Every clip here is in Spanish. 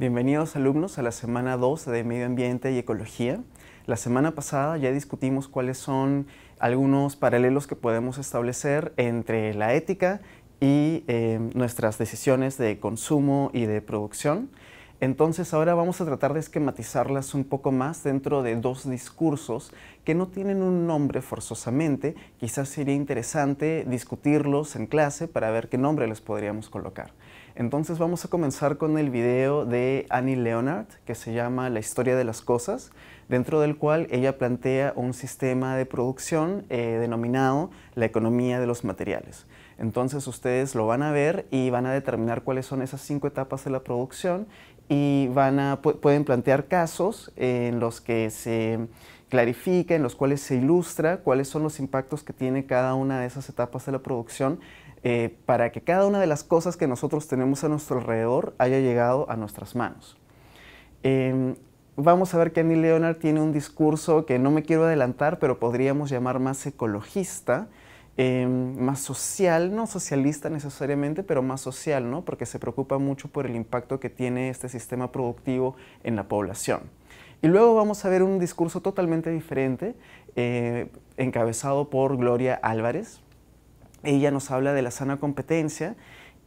Bienvenidos alumnos a la semana 2 de Medio Ambiente y Ecología. La semana pasada ya discutimos cuáles son algunos paralelos que podemos establecer entre la ética y eh, nuestras decisiones de consumo y de producción. Entonces ahora vamos a tratar de esquematizarlas un poco más dentro de dos discursos que no tienen un nombre forzosamente. Quizás sería interesante discutirlos en clase para ver qué nombre les podríamos colocar. Entonces vamos a comenzar con el video de Annie Leonard que se llama La historia de las cosas, dentro del cual ella plantea un sistema de producción eh, denominado la economía de los materiales. Entonces ustedes lo van a ver y van a determinar cuáles son esas cinco etapas de la producción y van a, pueden plantear casos en los que se clarifica, en los cuales se ilustra cuáles son los impactos que tiene cada una de esas etapas de la producción eh, para que cada una de las cosas que nosotros tenemos a nuestro alrededor haya llegado a nuestras manos. Em, vamos a ver que Annie Leonard tiene un discurso que no me quiero adelantar, pero podríamos llamar más ecologista, Em, más social, no socialista necesariamente, pero más social, ¿no? porque se preocupa mucho por el impacto que tiene este sistema productivo en la población. Y luego vamos a ver un discurso totalmente diferente, eh, encabezado por Gloria Álvarez. Ella nos habla de la sana competencia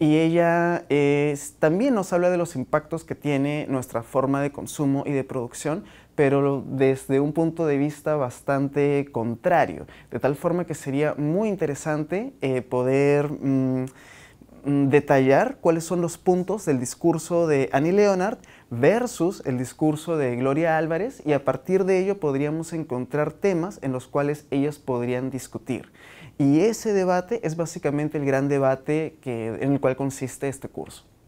y ella eh, también nos habla de los impactos que tiene nuestra forma de consumo y de producción, pero desde un punto de vista bastante contrario, de tal forma que sería muy interesante eh, poder... Mm, Mm, detallar cuáles son los puntos del discurso de Annie Leonard versus el discurso de Gloria Álvarez y a partir de ello podríamos encontrar temas en los cuales ellas podrían discutir. Y ese debate es básicamente el gran debate en el cual consiste este curso.